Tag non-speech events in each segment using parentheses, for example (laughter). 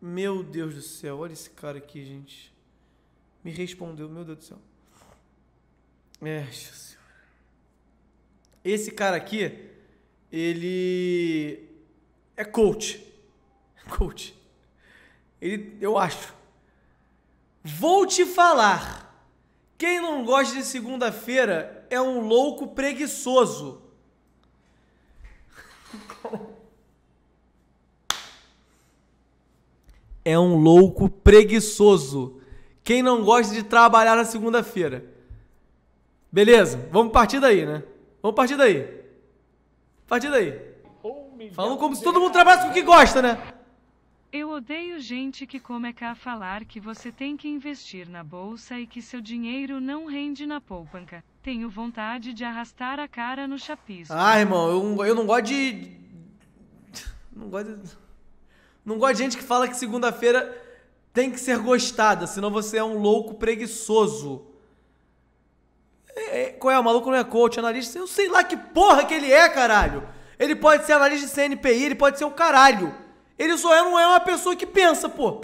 Meu Deus do céu, olha esse cara aqui, gente. Me respondeu, meu Deus do céu. É, senhora. Esse cara aqui, ele é coach. É coach. Ele, eu acho. Vou te falar. Quem não gosta de segunda-feira é um louco preguiçoso. (laughs) é um louco preguiçoso. Quem não gosta de trabalhar na segunda-feira? Beleza, vamos partir daí, né? Vamos partir daí. Partir daí. Falando como se todo mundo trabalhasse com o que gosta, né? Eu odeio gente que começa a falar que você tem que investir na bolsa e que seu dinheiro não rende na poupança. Tenho vontade de arrastar a cara no chapisco. Ah, irmão, eu, eu não gosto de. Não gosto de. Não gosto de gente que fala que segunda-feira tem que ser gostada, senão você é um louco preguiçoso. É, é, qual é? O maluco não é coach, analista. Eu sei lá que porra que ele é, caralho. Ele pode ser analista de CNPI, ele pode ser o caralho. Ele só é, não é uma pessoa que pensa, pô.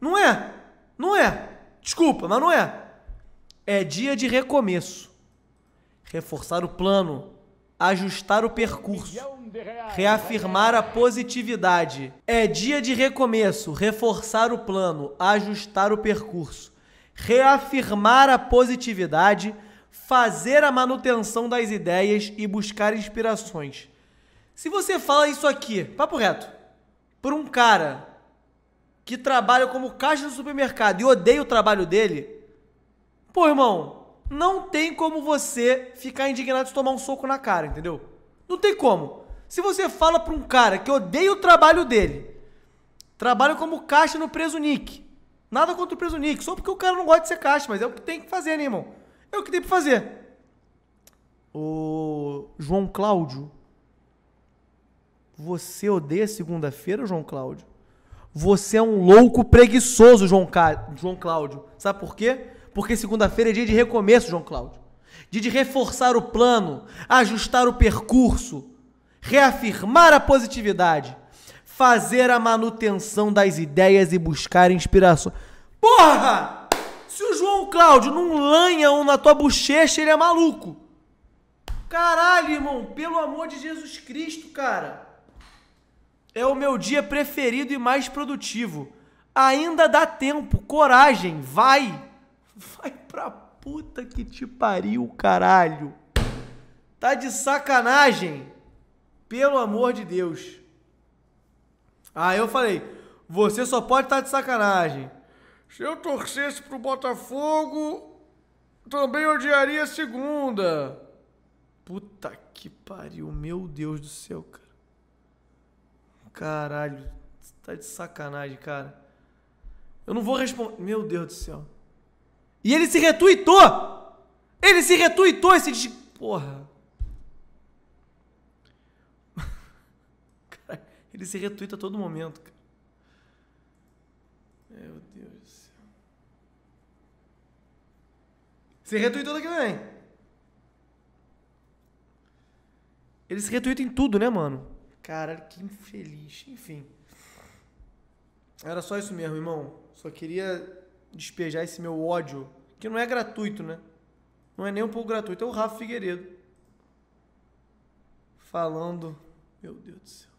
Não é. Não é. Desculpa, mas não é. É dia de recomeço. Reforçar o plano. Ajustar o percurso Reafirmar a positividade. É dia de recomeço, reforçar o plano, ajustar o percurso. Reafirmar a positividade, fazer a manutenção das ideias e buscar inspirações. Se você fala isso aqui, papo reto, por um cara que trabalha como caixa do supermercado e odeia o trabalho dele, pô, irmão, não tem como você ficar indignado de tomar um soco na cara, entendeu? Não tem como. Se você fala para um cara que odeia o trabalho dele, trabalha como caixa no preso Nick. Nada contra o preso Nick, só porque o cara não gosta de ser caixa, mas é o que tem que fazer, né, irmão? É o que tem que fazer. O João Cláudio. Você odeia segunda-feira, João Cláudio? Você é um louco preguiçoso, João, Ca... João Cláudio. Sabe por quê? Porque segunda-feira é dia de recomeço, João Cláudio. Dia de reforçar o plano, ajustar o percurso, reafirmar a positividade, fazer a manutenção das ideias e buscar inspiração. Porra! Se o João Cláudio não lanha um na tua bochecha, ele é maluco. Caralho, irmão, pelo amor de Jesus Cristo, cara. É o meu dia preferido e mais produtivo. Ainda dá tempo, coragem, vai. Vai pra puta que te pariu, caralho. Tá de sacanagem. Pelo amor de Deus. Aí eu falei, você só pode estar tá de sacanagem. Se eu torcesse pro Botafogo, também odiaria segunda. Puta que pariu, meu Deus do céu, cara. Caralho, você tá de sacanagem, cara. Eu não vou responder. Meu Deus do céu. E ele se retuitou! Ele se retuitou esse. Porra. Ele se retuita a todo momento, cara. Meu Deus do céu. Se retuitou daqui vem. Ele se retuita em tudo, né, mano? Caralho, que infeliz. Enfim. Era só isso mesmo, irmão. Só queria despejar esse meu ódio, que não é gratuito, né? Não é nem um pouco gratuito. É o Rafa Figueiredo. Falando. Meu Deus do céu.